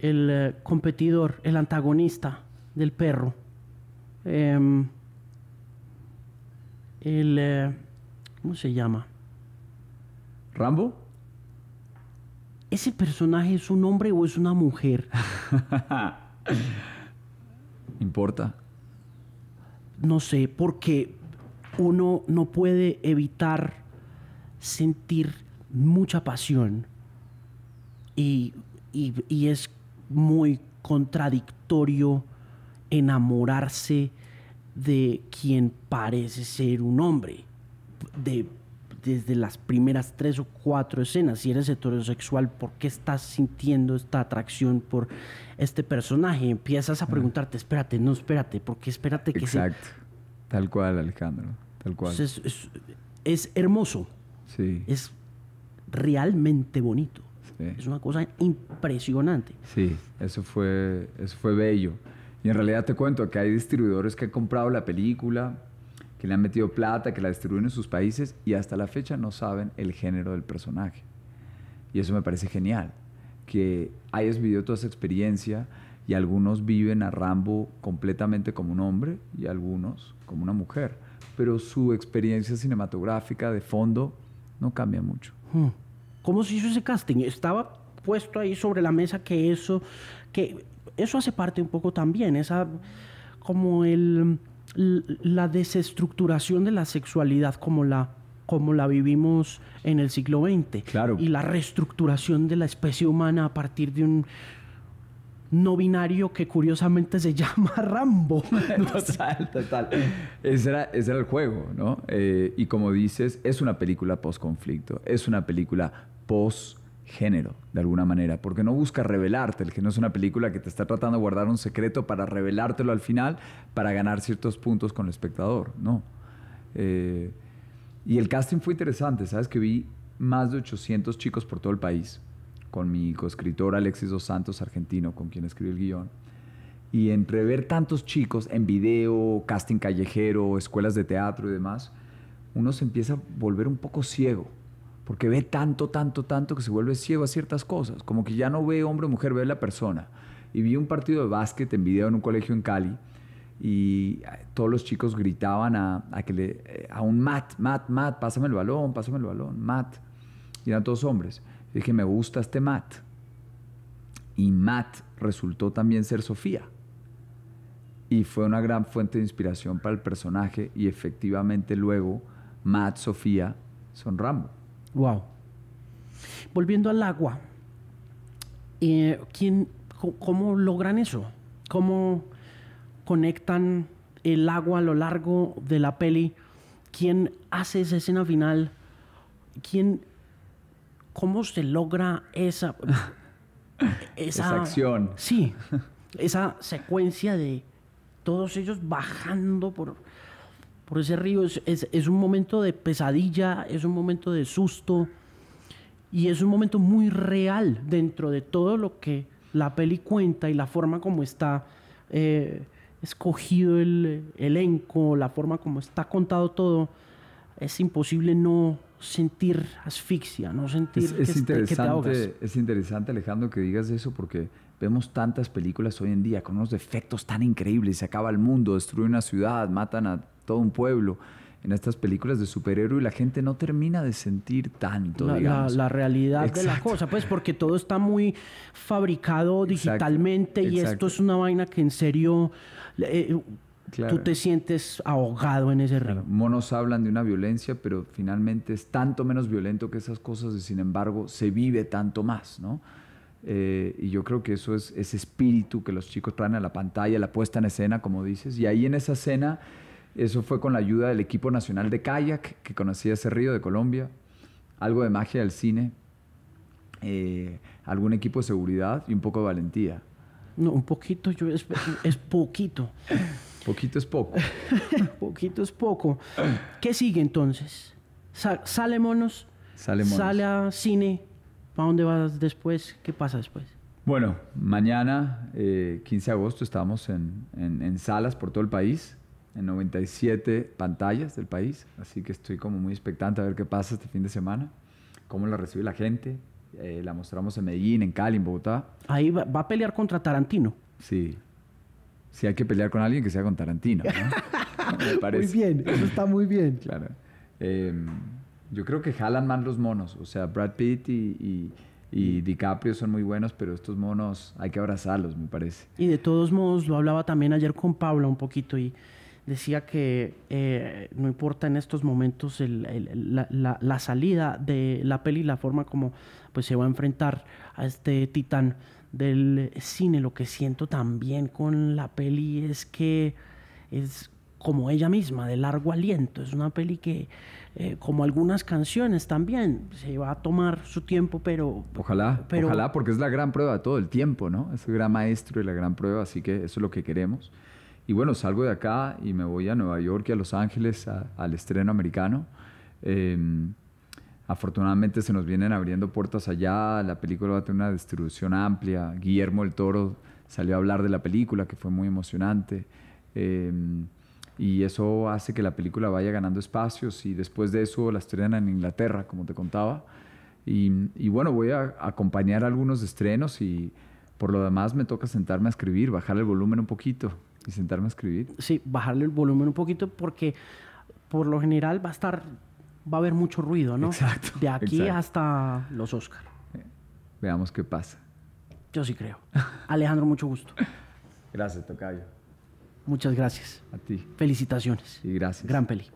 el eh, competidor, el antagonista del perro. Em, el, eh, ¿Cómo se llama? ¿Rambo? ¿Ese personaje es un hombre o es una mujer? ¿Importa? No sé, porque uno no puede evitar sentir mucha pasión. Y, y es muy contradictorio enamorarse de quien parece ser un hombre. De, desde las primeras tres o cuatro escenas, si eres heterosexual, ¿por qué estás sintiendo esta atracción por este personaje? Empiezas a preguntarte, espérate, no, espérate, porque espérate que... Exacto. Tal cual, Alejandro. Tal cual. Es, es hermoso. Sí. Es realmente bonito. Es una cosa impresionante. Sí, eso fue, fue bello. Y en realidad te cuento que hay distribuidores que han comprado la película, que le han metido plata, que la distribuyen en sus países y hasta la fecha no saben el género del personaje. Y eso me parece genial, que hayas vivido toda esa experiencia y algunos viven a Rambo completamente como un hombre y algunos como una mujer, pero su experiencia cinematográfica de fondo no cambia mucho. Hmm. ¿Cómo se hizo ese casting? Estaba puesto ahí sobre la mesa que eso, que eso hace parte un poco también, esa como el, la desestructuración de la sexualidad como la como la vivimos en el siglo XX. Y la reestructuración de la especie humana a partir de un no binario que curiosamente se llama Rambo. total, total. Ese era, el juego, ¿no? Eh, y como dices, es una película post-conflicto, es una película posgénero género, de alguna manera, porque no busca revelarte, el no es una película que te está tratando de guardar un secreto para revelártelo al final, para ganar ciertos puntos con el espectador, no. Eh, y el casting fue interesante, sabes que vi más de 800 chicos por todo el país, con mi coescritor Alexis Dos Santos, argentino, con quien escribí el guión. Y entre ver tantos chicos en video, casting callejero, escuelas de teatro y demás, uno se empieza a volver un poco ciego porque ve tanto, tanto, tanto que se vuelve ciego a ciertas cosas, como que ya no ve hombre o mujer, ve la persona. Y vi un partido de básquet en video en un colegio en Cali y eh, todos los chicos gritaban a, que le, eh, a un Matt, Matt, Matt, pásame el balón, pásame el balón, Matt. Y eran todos hombres. dije, me gusta este Matt. Y Matt resultó también ser Sofía. Y fue una gran fuente de inspiración para el personaje y efectivamente luego Matt, Sofía son Rambo. Wow. Volviendo al agua, eh, ¿quién, ¿cómo logran eso? ¿Cómo conectan el agua a lo largo de la peli? ¿Quién hace esa escena final? ¿Quién, ¿Cómo se logra esa, esa acción? Sí, esa secuencia de todos ellos bajando por por ese río. Es, un momento de pesadilla, es un momento de susto y es un momento muy real dentro de todo lo que la peli cuenta y la forma como está eh, escogido el elenco, la forma como está contado todo. Es imposible no sentir asfixia, no sentir es, que, es interesante, Es interesante, Alejandro, que digas eso porque vemos tantas películas hoy en día con unos defectos tan increíbles, se acaba el mundo, destruye una ciudad, matan a todo un pueblo en estas películas de superhéroe y la gente no termina de sentir tanto, la, La, realidad de la cosa, pues porque todo está muy fabricado digitalmente y esto es una vaina que en serio... Eh, eh, tú te sientes ahogado en ese reto. Monos hablan de una violencia, pero finalmente es tanto menos violento que esas cosas y sin embargo se vive tanto más, ¿no? Eh, y yo creo que eso es ese espíritu que los chicos traen a la pantalla, la puesta en escena, como dices, y ahí en esa escena eso fue con la ayuda del equipo nacional de kayak, que conocía ese río de Colombia, algo de magia del cine, eh, algún equipo de seguridad y un poco de valentía. No, un poquito yo es, es poquito. poquito es poco. poquito es poco. ¿Qué sigue entonces? sale monos, sale monos. Sale a cine. ¿Para dónde vas después? ¿Qué pasa después? Bueno, mañana, 15 eh, de agosto, estamos en salas por todo el país en 97 pantallas del país, así que estoy como muy expectante a ver qué pasa este fin de semana, cómo la recibe la gente. Eh, la mostramos en Medellín, en Cali, en Bogotá. Ahí va, a pelear contra Tarantino. Sí. si hay que pelear con alguien que sea con Tarantino. Me parece. Muy bien, eso está muy bien. Claro. Em, yo creo que jalan más los monos. O sea, Brad Pitt y, y, y, mm. DiCaprio son muy buenos, pero estos monos hay que abrazarlos, me parece. Y de todos modos, lo hablaba también ayer con Paula un poquito y decía que eh, no importa en estos momentos la, salida de la peli, la forma como pues, se va a enfrentar a este titán del cine. Lo que siento también con la peli es que es como ella misma, de largo aliento. Es una peli que, eh, como algunas canciones también, se va a tomar su tiempo, pero... Ojalá, pero, ojalá, porque es la gran prueba de todo el tiempo, ¿no? Es el gran maestro y la gran prueba, así que eso es lo que queremos. Y bueno, salgo de acá y me voy a Nueva York y a Los Ángeles al estreno americano. Em, afortunadamente se nos vienen abriendo puertas allá, la película va a tener una distribución amplia. Guillermo el Toro salió a hablar de la película, que fue muy emocionante. Em, y eso hace que la película vaya ganando espacios y después de eso la estrenan en Inglaterra, como te contaba. Y, y bueno, voy a acompañar algunos estrenos y por lo demás me toca sentarme a escribir, bajar el volumen un poquito, y sentarme a escribir. Sí, bajarle el volumen un poquito porque por lo general va a estar, va a haber mucho ruido, ¿no? Exacto. De aquí hasta los Óscar. Eh, veamos qué pasa. Yo sí creo. Alejandro, mucho gusto. Gracias, Tocayo. Muchas gracias. A ti. Felicitaciones. Y gracias. Gran peli.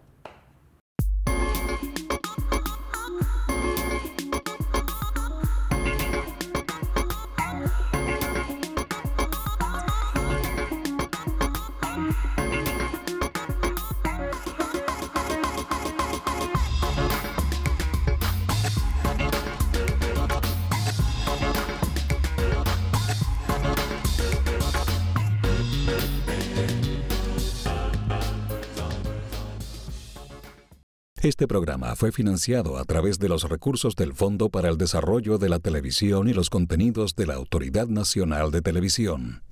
Este programa fue financiado a través de los recursos del Fondo para el Desarrollo de la Televisión y los contenidos de la Autoridad Nacional de Televisión.